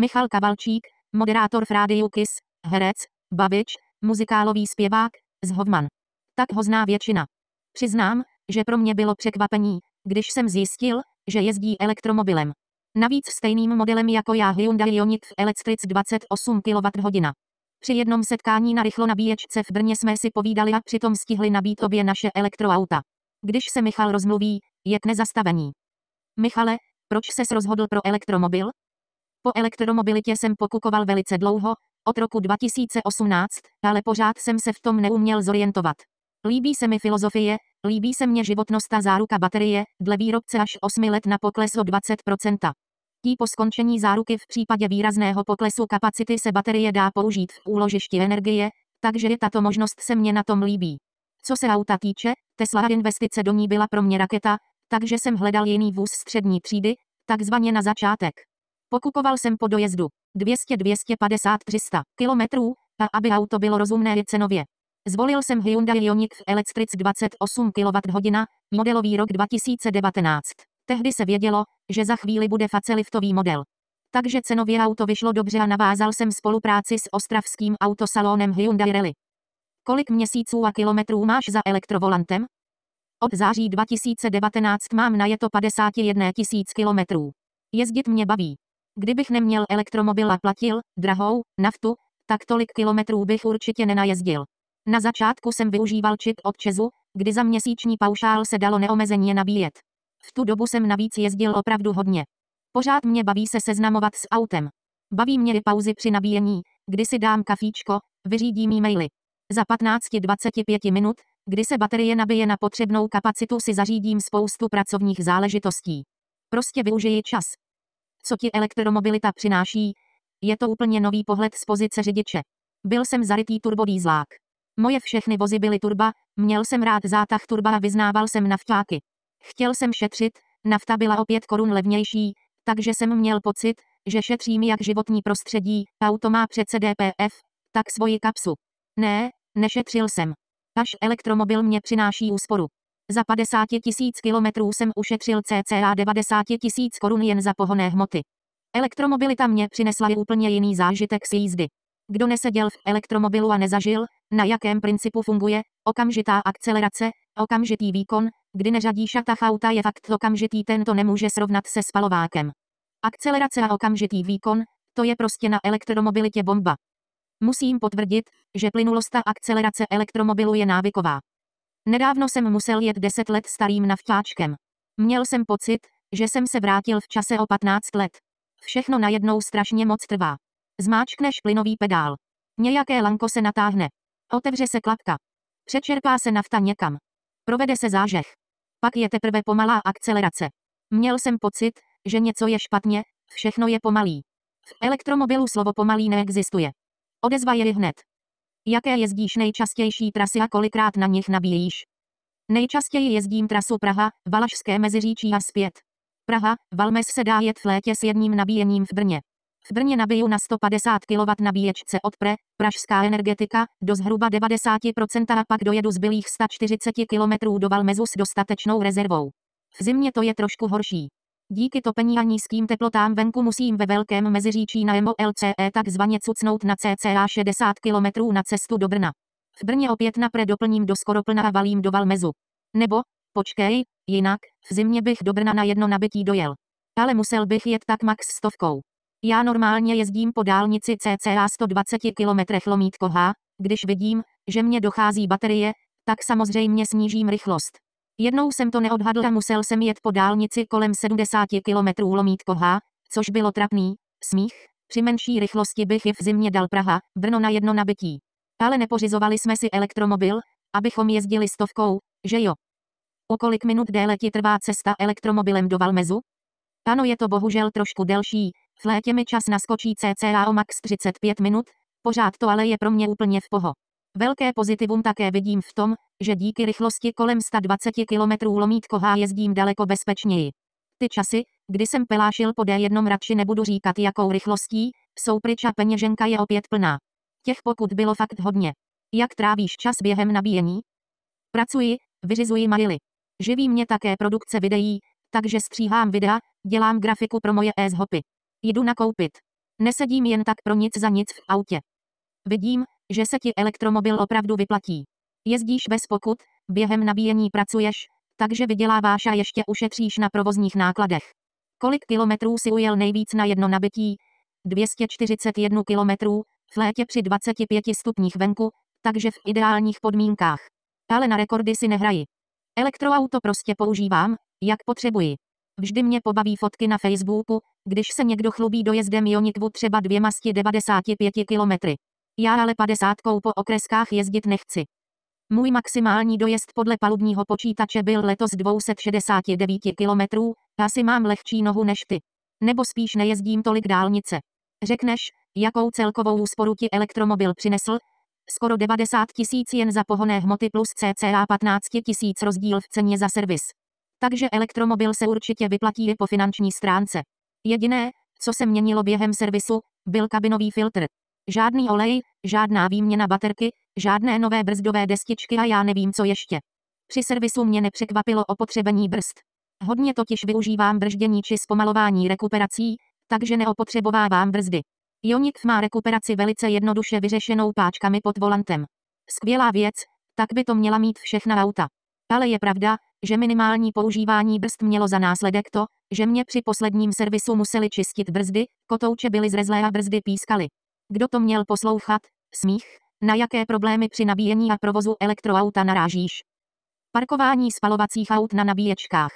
Michal Kavalčík, moderátor v rádiu herec, bavič, muzikálový zpěvák, zhovman. Tak ho zná většina. Přiznám, že pro mě bylo překvapení, když jsem zjistil, že jezdí elektromobilem. Navíc stejným modelem jako já Hyundai Ioniq Electric 28 kWh. Při jednom setkání na rychlo nabíječce v Brně jsme si povídali a přitom stihli nabít obě naše elektroauta. Když se Michal rozmluví, je k nezastavení. Michale, proč ses rozhodl pro elektromobil? Po elektromobilitě jsem pokukoval velice dlouho, od roku 2018, ale pořád jsem se v tom neuměl zorientovat. Líbí se mi filozofie, líbí se mně životnost a záruka baterie, dle výrobce až 8 let na pokles o 20%. Tí po skončení záruky v případě výrazného poklesu kapacity se baterie dá použít v úložišti energie, takže je tato možnost se mně na tom líbí. Co se auta týče, Tesla investice do ní byla pro mě raketa, takže jsem hledal jiný vůz střední třídy, takzvaně na začátek. Pokukoval jsem po dojezdu 200, 250, 300 kilometrů a aby auto bylo rozumné cenově. Zvolil jsem Hyundai Ioniq Electric 28 kWh, modelový rok 2019. Tehdy se vědělo, že za chvíli bude faceliftový model. Takže cenově auto vyšlo dobře a navázal jsem spolupráci s ostravským autosalonem Hyundai Rally. Kolik měsíců a kilometrů máš za elektrovolantem? Od září 2019 mám na to 51 000 kilometrů. Jezdit mě baví. Kdybych neměl elektromobil a platil drahou naftu, tak tolik kilometrů bych určitě nenajezdil. Na začátku jsem využíval čip od Čezu, kdy za měsíční paušál se dalo neomezeně nabíjet. V tu dobu jsem navíc jezdil opravdu hodně. Pořád mě baví se seznamovat s autem. Baví mě i pauzy při nabíjení, kdy si dám kafíčko, vyřídím e-maily. Za 15-25 minut, kdy se baterie nabije na potřebnou kapacitu si zařídím spoustu pracovních záležitostí. Prostě využiji čas. Co ti elektromobilita přináší? Je to úplně nový pohled z pozice řidiče. Byl jsem zarytý turbodýzlák. Moje všechny vozy byly turba, měl jsem rád zátah turba a vyznával jsem naftáky. Chtěl jsem šetřit, nafta byla o 5 korun levnější, takže jsem měl pocit, že šetřím jak životní prostředí, auto má přece DPF, tak svoji kapsu. Ne, nešetřil jsem. Až elektromobil mě přináší úsporu. Za 50 tisíc kilometrů jsem ušetřil cca 90 tisíc korun jen za pohoné hmoty. Elektromobilita mě přinesla i úplně jiný zážitek z jízdy. Kdo neseděl v elektromobilu a nezažil, na jakém principu funguje, okamžitá akcelerace, okamžitý výkon, kdy neřadí šatach auta je fakt okamžitý, ten to nemůže srovnat se spalovákem. Akcelerace a okamžitý výkon, to je prostě na elektromobilitě bomba. Musím potvrdit, že plynulost a akcelerace elektromobilu je návyková. Nedávno jsem musel jet 10 let starým navťáčkem. Měl jsem pocit, že jsem se vrátil v čase o 15 let. Všechno najednou strašně moc trvá. Zmáčkneš plynový pedál. Nějaké lanko se natáhne. Otevře se klapka. Přečerpá se nafta někam. Provede se zážeh. Pak je teprve pomalá akcelerace. Měl jsem pocit, že něco je špatně, všechno je pomalý. V elektromobilu slovo pomalý neexistuje. Odezva je hned. Jaké jezdíš nejčastější trasy a kolikrát na nich nabíjíš? Nejčastěji jezdím trasu Praha, Valašské meziříčí a zpět. Praha, Valmes se dá jet v létě s jedním nabíjením v Brně. V Brně nabiju na 150 kW nabíječce od Pre, pražská energetika, do zhruba 90% a pak dojedu zbylých 140 km do Valmezu s dostatečnou rezervou. V zimě to je trošku horší. Díky topení a nízkým teplotám venku musím ve velkém meziříčí na MOLCE takzvaně cucnout na cca 60 km na cestu do Brna. V Brně opět napřed doplním do Skoroplna a valím do Valmezu. Nebo, počkej, jinak, v zimě bych do Brna na jedno nabití dojel. Ale musel bych jet tak max stovkou. Já normálně jezdím po dálnici cca 120 km lomítko H, když vidím, že mě dochází baterie, tak samozřejmě snížím rychlost. Jednou jsem to neodhadl a musel jsem jet po dálnici kolem 70 kilometrů lomítko H, což bylo trapný, smích, při menší rychlosti bych i v zimě dal Praha, Brno na jedno nabití. Ale nepořizovali jsme si elektromobil, abychom jezdili stovkou, že jo? O kolik minut déle ti trvá cesta elektromobilem do Valmezu? Ano, je to bohužel trošku delší, v létě mi čas naskočí cca o max 35 minut, pořád to ale je pro mě úplně v poho. Velké pozitivum také vidím v tom, že díky rychlosti kolem 120 km lomítko H jezdím daleko bezpečněji. Ty časy, kdy jsem pelášil po D1 radši nebudu říkat jakou rychlostí, jsou pryč a peněženka je opět plná. Těch pokud bylo fakt hodně. Jak trávíš čas během nabíjení? Pracuji, vyřizuji maily. Živí mě také produkce videí, takže stříhám videa, dělám grafiku pro moje e-shopy. Jdu nakoupit. Nesedím jen tak pro nic za nic v autě. Vidím, že se ti elektromobil opravdu vyplatí. Jezdíš bez pokut, během nabíjení pracuješ, takže vyděláváš a ještě ušetříš na provozních nákladech. Kolik kilometrů si ujel nejvíc na jedno nabití? 241 kilometrů, v létě při 25 stupních venku, takže v ideálních podmínkách. Ale na rekordy si nehraji. Elektroauto prostě používám, jak potřebuji. Vždy mě pobaví fotky na Facebooku, když se někdo chlubí dojezdem Jonitvu třeba 295 kilometry. Já ale padesátkou po okreskách jezdit nechci. Můj maximální dojezd podle palubního počítače byl letos 269 km, asi mám lehčí nohu než ty. Nebo spíš nejezdím tolik dálnice. Řekneš, jakou celkovou úsporu ti elektromobil přinesl? Skoro 90 tisíc jen za pohoné hmoty plus cca 15 tisíc rozdíl v ceně za servis. Takže elektromobil se určitě vyplatí i po finanční stránce. Jediné, co se měnilo během servisu, byl kabinový filtr. Žádný olej, žádná výměna baterky, žádné nové brzdové destičky a já nevím co ještě. Při servisu mě nepřekvapilo opotřebení brzd. Hodně totiž využívám brždění či zpomalování rekuperací, takže neopotřebovávám brzdy. Ionit má rekuperaci velice jednoduše vyřešenou páčkami pod volantem. Skvělá věc, tak by to měla mít všechna auta. Ale je pravda, že minimální používání brzd mělo za následek to, že mě při posledním servisu museli čistit brzdy, kotouče byly zrezlé a brzdy pískaly. Kdo to měl poslouchat? Smích? Na jaké problémy při nabíjení a provozu elektroauta narážíš? Parkování spalovacích aut na nabíječkách.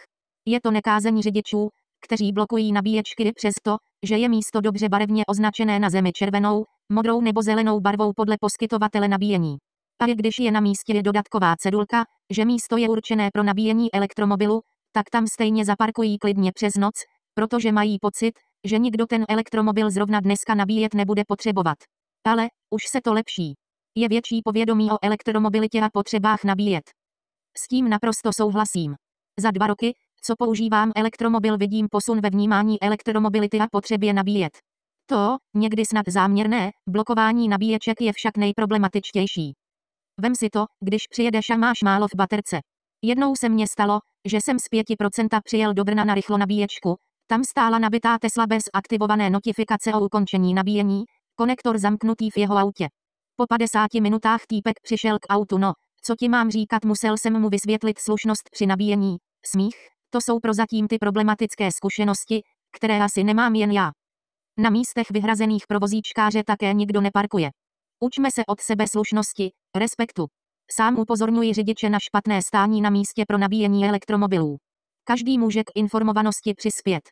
Je to nekázení řidičů, kteří blokují nabíječky přesto, že je místo dobře barevně označené na zemi červenou, modrou nebo zelenou barvou podle poskytovatele nabíjení. A když je na místě dodatková cedulka, že místo je určené pro nabíjení elektromobilu, tak tam stejně zaparkují klidně přes noc, protože mají pocit, že nikdo ten elektromobil zrovna dneska nabíjet nebude potřebovat. Ale už se to lepší. Je větší povědomí o elektromobilitě a potřebách nabíjet. S tím naprosto souhlasím. Za dva roky, co používám elektromobil, vidím posun ve vnímání elektromobility a potřebě nabíjet. To, někdy snad záměrné, blokování nabíječek je však nejproblematičtější. Vem si to, když přijedeš a máš málo v baterce. Jednou se mně stalo, že jsem z 5% přijel do Brna na rychlo nabíječku, tam stála nabitá Tesla bez aktivované notifikace o ukončení nabíjení, konektor zamknutý v jeho autě. Po 50 minutách týpek přišel k autu no, co ti mám říkat musel jsem mu vysvětlit slušnost při nabíjení, smích, to jsou prozatím ty problematické zkušenosti, které asi nemám jen já. Na místech vyhrazených pro vozíčkáře také nikdo neparkuje. Učme se od sebe slušnosti, respektu. Sám upozorňuji řidiče na špatné stání na místě pro nabíjení elektromobilů. Každý může k informovanosti přispět.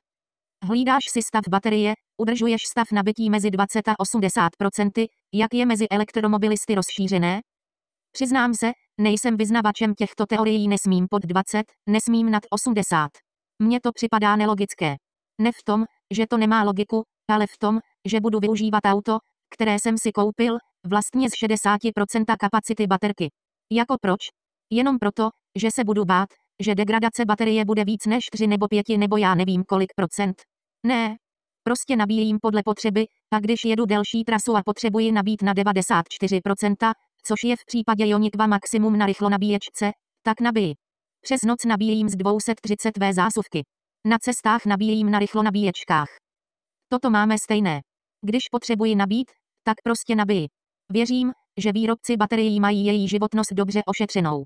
Hlídáš si stav baterie, udržuješ stav nabití mezi 20 a 80%, jak je mezi elektromobilisty rozšířené? Přiznám se, nejsem vyznavačem těchto teorií nesmím pod 20, nesmím nad 80. Mně to připadá nelogické. Ne v tom, že to nemá logiku, ale v tom, že budu využívat auto, které jsem si koupil, vlastně z 60% kapacity baterky. Jako proč? Jenom proto, že se budu bát, že degradace baterie bude víc než 3 nebo 5 nebo já nevím kolik procent. Ne. Prostě nabíjím podle potřeby, a když jedu delší trasu a potřebuji nabít na 94%, což je v případě Jonikva maximum na rychlo nabíječce, tak nabiji. Přes noc nabíjím z 230V zásuvky. Na cestách nabíjím na rychlo nabíječkách. Toto máme stejné. Když potřebuji nabít, tak prostě nabiji. Věřím, že výrobci baterií mají její životnost dobře ošetřenou.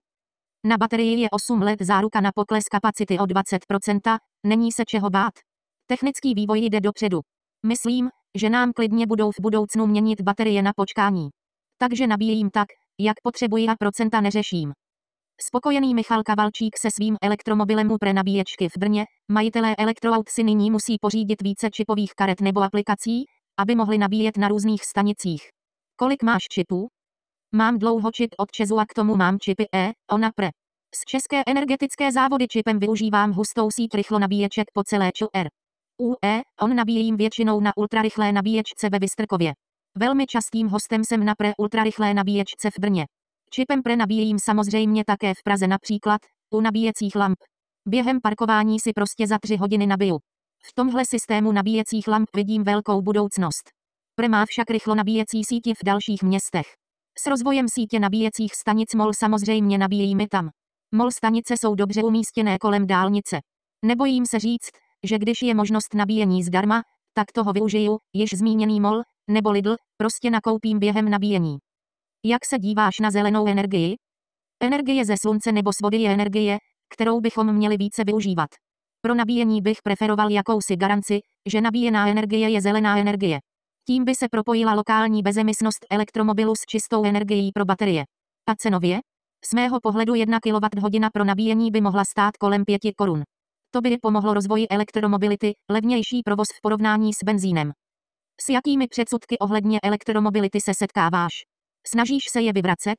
Na baterii je 8 let záruka na pokles kapacity o 20%, není se čeho bát. Technický vývoj jde dopředu. Myslím, že nám klidně budou v budoucnu měnit baterie na počkání. Takže nabíjím tak, jak potřebuji a procenta neřeším. Spokojený Michal Kavalčík se svým elektromobilem u prenabíječky v Brně, majitelé elektroaut si nyní musí pořídit více čipových karet nebo aplikací, aby mohli nabíjet na různých stanicích. Kolik máš čipů? Mám dlouho čip od česu a k tomu mám čipy E, ona pre. Z české energetické závody čipem využívám hustou síť rychlo nabíječek po celé ČR. e, on nabíjím většinou na ultrarychlé nabíječce ve Vystrkově. Velmi častým hostem jsem na pre ultrarychlé nabíječce v Brně. Čipem pre nabíjím samozřejmě také v Praze například, u nabíjecích lamp. Během parkování si prostě za tři hodiny nabiju. V tomhle systému nabíjecích lamp vidím velkou budoucnost. Pre má však rychlo nabíjecí síti v dalších městech. S rozvojem sítě nabíjecích stanic MOL samozřejmě nabíjíme tam. MOL stanice jsou dobře umístěné kolem dálnice. Nebojím se říct, že když je možnost nabíjení zdarma, tak toho využiju, již zmíněný MOL, nebo Lidl, prostě nakoupím během nabíjení. Jak se díváš na zelenou energii? Energie ze slunce nebo z vody je energie, kterou bychom měli více využívat. Pro nabíjení bych preferoval jakousi garanci, že nabíjená energie je zelená energie. Tím by se propojila lokální bezemisnost elektromobilu s čistou energií pro baterie. A cenově? Z mého pohledu 1 kWh pro nabíjení by mohla stát kolem 5 korun. To by pomohlo rozvoji elektromobility, levnější provoz v porovnání s benzínem. S jakými předsudky ohledně elektromobility se setkáváš? Snažíš se je vyvracet?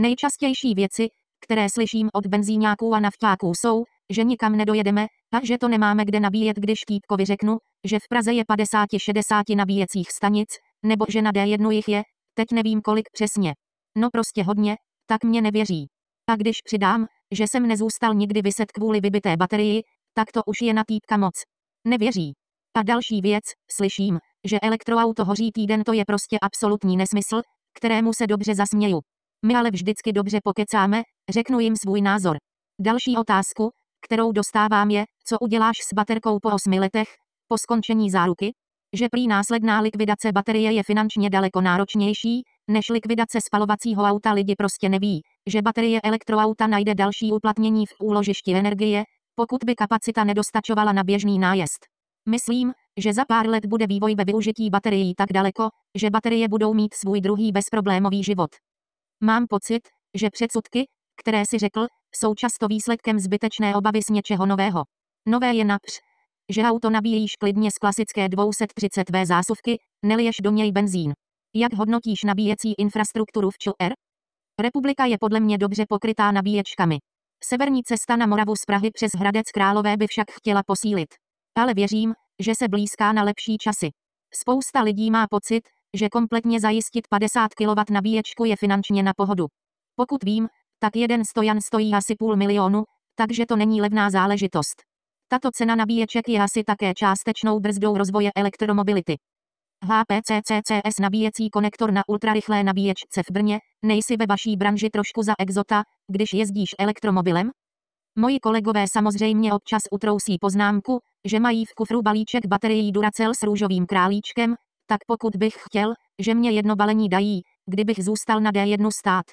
Nejčastější věci, které slyším od benzíňáků a naftáků jsou, že nikam nedojedeme a že to nemáme kde nabíjet, když Kýtkovi řeknu, že v Praze je 50-60 nabíjecích stanic, nebo že na D1 jich je, teď nevím kolik přesně. No prostě hodně, tak mě nevěří. A když přidám, že jsem nezůstal nikdy vyset kvůli vybité baterii, tak to už je na týpka moc. Nevěří. A další věc, slyším, že elektroauto hoří týden to je prostě absolutní nesmysl, kterému se dobře zasměju. My ale vždycky dobře pokecáme, řeknu jim svůj názor. Další otázku, kterou dostávám je, co uděláš s baterkou po osmi letech, po skončení záruky? Že prý následná likvidace baterie je finančně daleko náročnější, než likvidace spalovacího auta lidi prostě neví, že baterie elektroauta najde další uplatnění v úložišti energie, pokud by kapacita nedostačovala na běžný nájezd. Myslím, že za pár let bude vývoj ve využití baterií tak daleko, že baterie budou mít svůj druhý bezproblémový život. Mám pocit, že předsudky, které si řekl, jsou často výsledkem zbytečné obavy z něčeho nového. Nové je např, že auto nabíjíš klidně z klasické 230V zásuvky, neliješ do něj benzín. Jak hodnotíš nabíjecí infrastrukturu v ČR? Republika je podle mě dobře pokrytá nabíječkami. Severní cesta na Moravu z Prahy přes Hradec Králové by však chtěla posílit. Ale věřím, že se blízká na lepší časy. Spousta lidí má pocit, že kompletně zajistit 50 kW nabíječku je finančně na pohodu. Pokud vím, tak jeden stojan stojí asi půl milionu, takže to není levná záležitost. Tato cena nabíječek je asi také částečnou brzdou rozvoje elektromobility. HPCCCS nabíjecí konektor na ultrarychlé nabíječce v Brně, nejsi ve vaší branži trošku za exota, když jezdíš elektromobilem? Moji kolegové samozřejmě občas utrousí poznámku, že mají v kufru balíček baterií Duracell s růžovým králíčkem, tak pokud bych chtěl, že mě jedno balení dají, kdybych zůstal na D1 stát.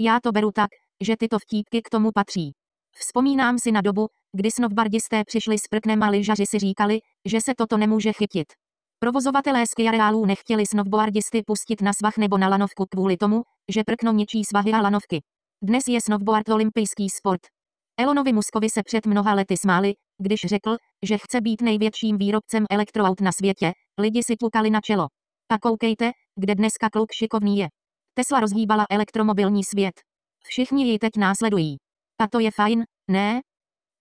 Já to beru tak, že tyto vtípky k tomu patří. Vzpomínám si na dobu, kdy snowboardisté přišli s prknem a lyžaři si říkali, že se toto nemůže chytit. Provozovatelé skiareálů nechtěli snowboardisty pustit na svah nebo na lanovku kvůli tomu, že prkno ničí svahy a lanovky. Dnes je snowboard olympijský sport. Elonovi Muskovi se před mnoha lety smáli, když řekl, že chce být největším výrobcem elektroaut na světě, Lidi si tlukali na čelo. A koukejte, kde dneska kluk šikovný je. Tesla rozhýbala elektromobilní svět. Všichni jej teď následují. A to je fajn, ne?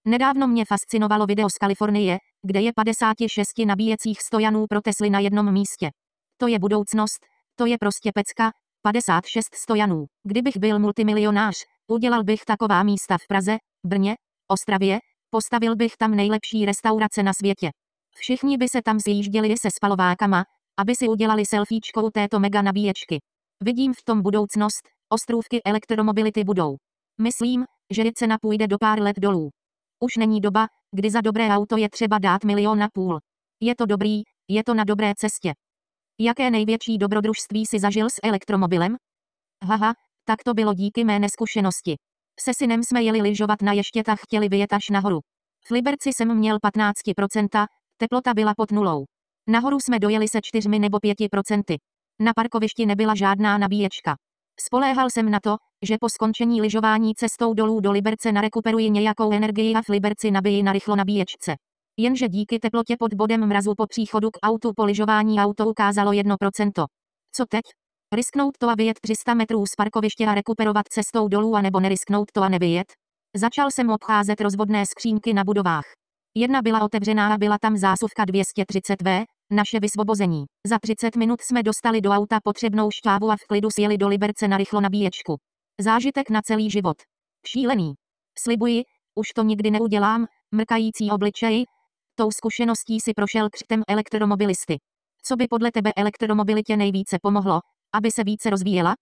Nedávno mě fascinovalo video z Kalifornie, kde je 56 nabíjecích stojanů pro Tesly na jednom místě. To je budoucnost, to je prostě pecka, 56 stojanů. Kdybych byl multimilionář, udělal bych taková místa v Praze, Brně, Ostravě, postavil bych tam nejlepší restaurace na světě. Všichni by se tam zjížděli se spalovákama, aby si udělali selfiečko u této mega nabíječky. Vidím v tom budoucnost, ostrůvky elektromobility budou. Myslím, že je cena půjde do pár let dolů. Už není doba, kdy za dobré auto je třeba dát milion na půl. Je to dobrý, je to na dobré cestě. Jaké největší dobrodružství si zažil s elektromobilem? Haha, tak to bylo díky mé neskušenosti. Se synem jsme jeli lyžovat na ještět a chtěli vyjet až nahoru. V Liberci jsem měl 15%, Teplota byla pod nulou. Nahoru jsme dojeli se čtyřmi nebo pěti procenty. Na parkovišti nebyla žádná nabíječka. Spoléhal jsem na to, že po skončení lyžování cestou dolů do Liberce narekuperuji nějakou energii a v Liberci nabiji na rychlo nabíječce. Jenže díky teplotě pod bodem mrazu po příchodu k autu po lyžování auto ukázalo 1%. Co teď? Risknout to a vyjet 300 metrů z parkoviště a rekuperovat cestou dolů a nebo nerisknout to a nevyjet? Začal jsem obcházet rozvodné skřínky na budovách. Jedna byla otevřená a byla tam zásuvka 230V, naše vysvobození. Za 30 minut jsme dostali do auta potřebnou šťávu a v klidu sjeli do Liberce na rychlo nabíječku. Zážitek na celý život. Šílený. Slibuji, už to nikdy neudělám, mrkající obličej, tou zkušeností si prošel křtem elektromobilisty. Co by podle tebe elektromobilitě nejvíce pomohlo, aby se více rozvíjela?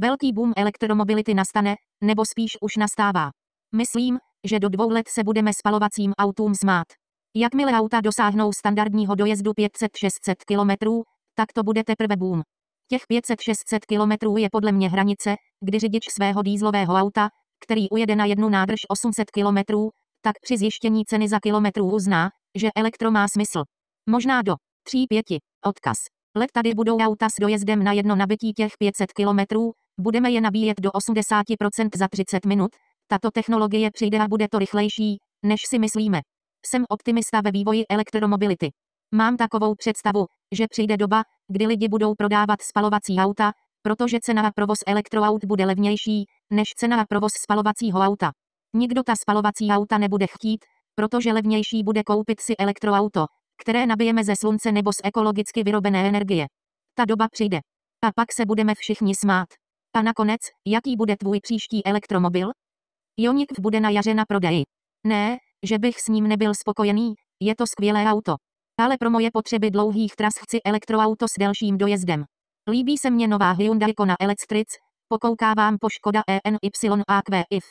Velký boom elektromobility nastane, nebo spíš už nastává. Myslím, že do dvou let se budeme spalovacím autům smát. Jakmile auta dosáhnou standardního dojezdu 500-600 km, tak to bude teprve boom. Těch 500-600 km je podle mě hranice, kdy řidič svého dýzlového auta, který ujede na jednu nádrž 800 km, tak při zjištění ceny za kilometr uzná, že elektro má smysl. Možná do 3-5. Odkaz. Let tady budou auta s dojezdem na jedno nabití těch 500 km, budeme je nabíjet do 80% za 30 minut, tato technologie přijde a bude to rychlejší, než si myslíme. Jsem optimista ve vývoji elektromobility. Mám takovou představu, že přijde doba, kdy lidi budou prodávat spalovací auta, protože cena a provoz elektroaut bude levnější, než cena a provoz spalovacího auta. Nikdo ta spalovací auta nebude chtít, protože levnější bude koupit si elektroauto, které nabijeme ze slunce nebo z ekologicky vyrobené energie. Ta doba přijde. A pak se budeme všichni smát. A nakonec, jaký bude tvůj příští elektromobil? Jonik bude na jaře na prodeji. Ne, že bych s ním nebyl spokojený, je to skvělé auto. Ale pro moje potřeby dlouhých tras chci elektroauto s delším dojezdem. Líbí se mně nová Hyundai Kona Electric, pokoukávám po Škoda ENY AQIF.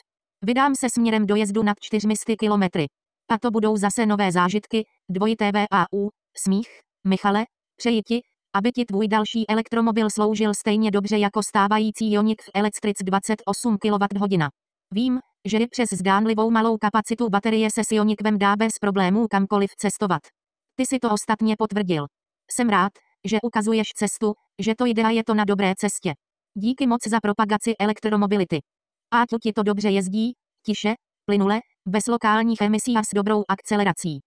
Vydám se směrem dojezdu nad 400 kilometry. A to budou zase nové zážitky, dvojité VAU, smích, Michale, přeji ti, aby ti tvůj další elektromobil sloužil stejně dobře jako stávající Ioniq v Electric 28 kWh. Vím, že přes zdánlivou malou kapacitu baterie se Sionikvem dá bez problémů kamkoliv cestovat. Ty si to ostatně potvrdil. Jsem rád, že ukazuješ cestu, že to jde a je to na dobré cestě. Díky moc za propagaci elektromobility. A tu ti to dobře jezdí, tiše, plynule, bez lokálních emisí a s dobrou akcelerací.